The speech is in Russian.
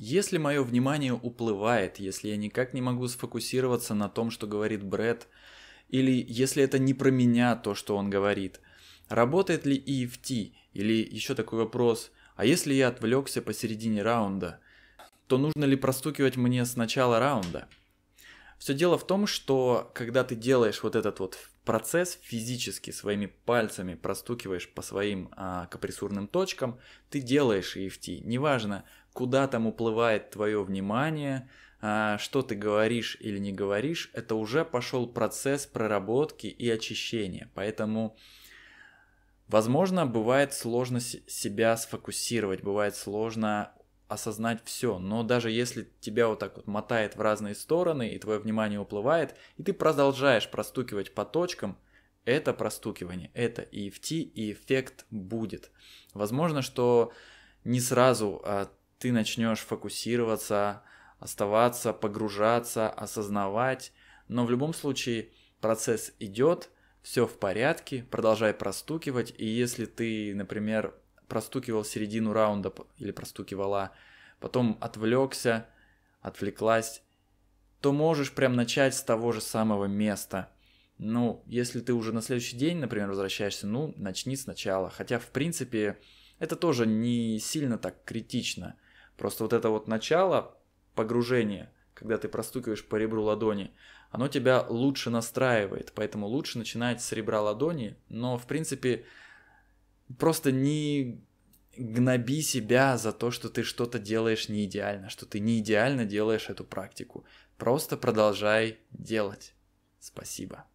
Если мое внимание уплывает, если я никак не могу сфокусироваться на том, что говорит Брэд, или если это не про меня то, что он говорит, работает ли EFT, или еще такой вопрос, а если я отвлекся посередине раунда, то нужно ли простукивать мне с начала раунда? Все дело в том, что когда ты делаешь вот этот вот процесс физически своими пальцами простукиваешь по своим а, капрессурным точкам, ты делаешь EFT. Неважно, куда там уплывает твое внимание, а, что ты говоришь или не говоришь, это уже пошел процесс проработки и очищения. Поэтому, возможно, бывает сложно себя сфокусировать, бывает сложно осознать все. Но даже если тебя вот так вот мотает в разные стороны, и твое внимание уплывает, и ты продолжаешь простукивать по точкам, это простукивание, это EFT, и эффект будет. Возможно, что не сразу а, ты начнешь фокусироваться, оставаться, погружаться, осознавать. Но в любом случае процесс идет, все в порядке, продолжай простукивать. И если ты, например, простукивал середину раунда или простукивала, потом отвлекся, отвлеклась, то можешь прям начать с того же самого места. Ну, если ты уже на следующий день, например, возвращаешься, ну, начни сначала. Хотя, в принципе, это тоже не сильно так критично – Просто вот это вот начало погружения, когда ты простукиваешь по ребру ладони, оно тебя лучше настраивает, поэтому лучше начинать с ребра ладони, но в принципе просто не гноби себя за то, что ты что-то делаешь не идеально, что ты не идеально делаешь эту практику. Просто продолжай делать. Спасибо.